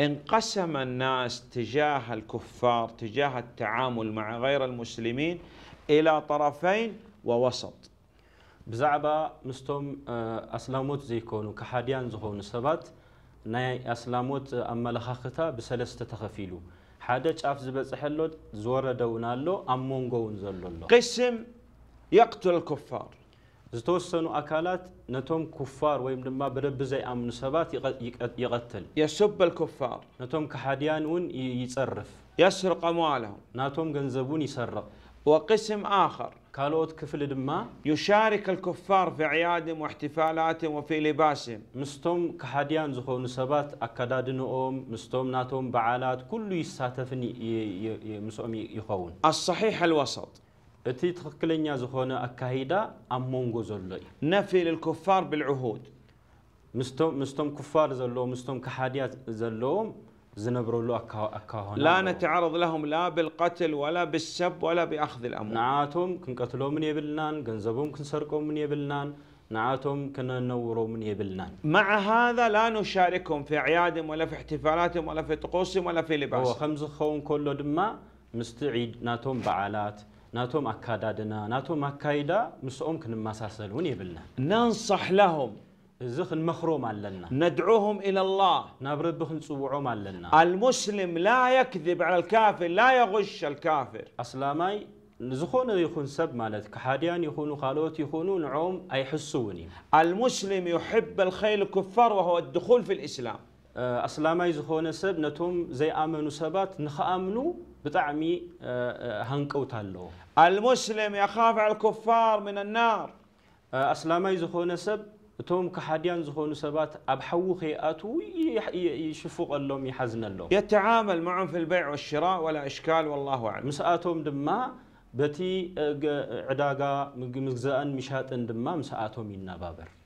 انقسم الناس تجاه الكفار تجاه التعامل مع غير المسلمين إلى طرفين ووسط بزعبة مستم أسلاموت زيكونو كحاديان زهون سبات ناي أسلاموت أما لخاختا بسلسة تخفيلو حدا شاف زبز حلو زور دونالو أمونغو قون قسم يقتل الكفار ዝተወሰኑ أكالات نتوم كفار ወይ ድማ ብረቢ ዘይኣምኑ ሰባት ይቐትል የሱብ ልኩፋር ነቶም ከሓድያን እውን ይፀርፍ የስርቅ ኣምዋለሁም ናቶም ገንዘብ እውን ይሰርቕ وقسم آخر كالوت كفل دما يشارك الكفار في عيادهم واحتفالاتهم وفي لباسهم مستوم كحديان زخون سبات نؤوم مستوم ناتوم بعالات كل يساتفني مسؤوم يخون الصحيح الوسط التي تقلني زخونة أكاهيدا أم مونغو زلوي نفي للكفار بالعهود مستم مستم كفار زلو مستم كحاديات زلو زنبرو له أكا أكاهون لا نتعرض لهم لا بالقتل ولا بالسب ولا بأخذ الأموال نعاتهم كن قتلوا من يبلنان قنزبهم كن سرقوا من يبلنان نعاتهم كنا ننوروا من يبلنان مع هذا لا نشاركهم في أعيادهم ولا في احتفالاتهم ولا في طقوسهم ولا في لباسهم هو خمس خون كله دماء مستعيد ناتهم بعالات ناتوم أكادادنا ناتوم أكايدا مسؤوم كن مساسلون يبلنا ننصح لهم زخ المخروم علنا ندعوهم إلى الله نبرد بخن صوعهم علنا المسلم لا يكذب على الكافر لا يغش الكافر أسلامي زخون يخون سب مالت كحاديان يخونوا خالوت يخونوا نعوم أي حسوني المسلم يحب الخيل الكفار وهو الدخول في الإسلام أسلامي زخون سب نتوم زي آمنوا سبات نخ آمنوا بتعمي آه، آه، هنكو تالو المسلم يخاف على الكفار من النار آه، أسلامي زخون سب توم كحديان زخون سبات أبحو خيئات ويشفوق اللوم يحزن اللوم يتعامل معهم في البيع والشراء ولا إشكال والله أعلم مسآتهم دماء بتي عداقة مجزاء مشات دما مسآتهم ينابابر